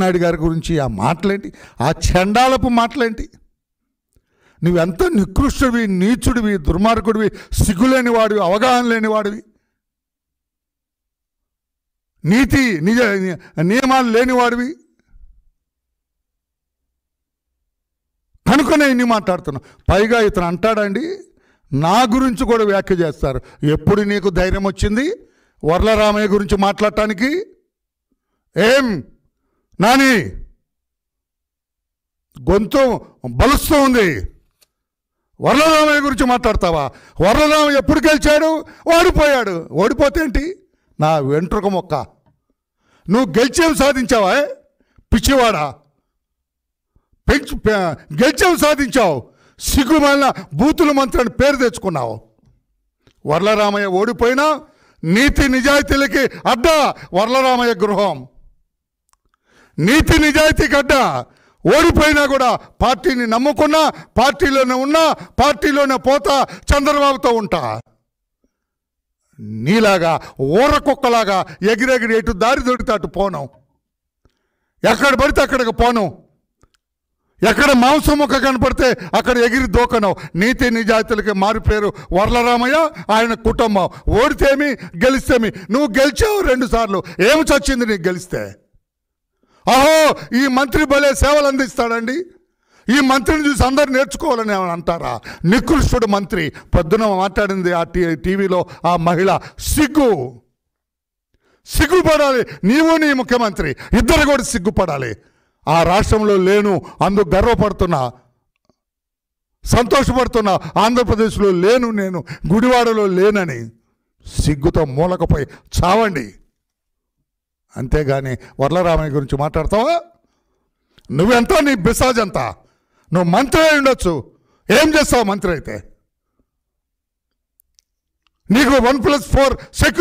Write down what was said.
నాయుడు గారి గురించి ఆ మాటలేంటి ఆ చండాలపు మాటలేంటి నువ్వెంత నికృష్టవి నీచుడివి దుర్మార్గుడివి సిగ్గులేని వాడివి అవగాహన లేని వాడివి నీతి నిజ నియమాలు లేని వాడివి కనుకనే ఇన్ని మాట్లాడుతున్నావు పైగా ఇతను అంటాడండి నా గురించి కూడా వ్యాఖ్య చేస్తారు ఎప్పుడు నీకు ధైర్యం వచ్చింది వరలరామయ్య గురించి మాట్లాడటానికి ఏం నాని గొంతు బలుస్తూ ఉంది వరలరామయ్య గురించి మాట్లాడతావా వరలరామయ్య ఎప్పుడు గెలిచాడు ఓడిపోయాడు ఓడిపోతే ఏంటి నా వెంట్రుక మొక్క నువ్వు గెలిచేవి సాధించావా పిచ్చివాడా పెంచు గెలిచేవి సాధించావు సిగ్గుమైన బూతుల మంత్రాన్ని పేరు తెచ్చుకున్నావు వరలరామయ్య ఓడిపోయినా నీతి నిజాయితీలకి అడ్డా వరలరామయ్య గృహం నీతి నిజాయితీ గడ్డ ఓడిపోయినా కూడా పార్టీని నమ్ముకున్నా పార్టీలోనే ఉన్నా పార్టీలోనే పోతా చంద్రబాబుతో ఉంటా నీలాగా ఊరకుక్కలాగా ఎగిరెగిరి ఎటు దారి దొడితే అటు పోను ఎక్కడ పడితే అక్కడికి పోను ఎక్కడ ముఖ కనపడితే అక్కడ ఎగిరి దూకను నీతి నిజాయితీలకి మారిపోయారు వరలరామయ్య ఆయన కుటుంబం ఓడితేమి గెలిస్తేమి నువ్వు గెలిచావు రెండుసార్లు ఏమి చచ్చింది నీకు గెలిస్తే అహో ఈ మంత్రి భలే సేవలు అందిస్తాడండి ఈ మంత్రిని చూసి అందరు నేర్చుకోవాలని అంటారా నికృష్టుడు మంత్రి పొద్దున మాట్లాడింది ఆ టీవీలో ఆ మహిళ సిగ్గు సిగ్గుపడాలి నీవు నీ ముఖ్యమంత్రి ఇద్దరు కూడా సిగ్గుపడాలి ఆ రాష్ట్రంలో లేను అందుకు గర్వపడుతున్నా సంతోషపడుతున్నా ఆంధ్రప్రదేశ్లో లేను నేను గుడివాడలో లేనని సిగ్గుతో మూలకపోయి చావండి అంతేగాని వరలరామయ్య గురించి మాట్లాడతావా నువ్వెంత నీ బిసాజ్ ఎంత నువ్వు మంత్రి అయి ఉండొచ్చు ఏం చేస్తావు మంత్రి అయితే నీకు వన్ ప్లస్ ఫోర్ సెక్యూ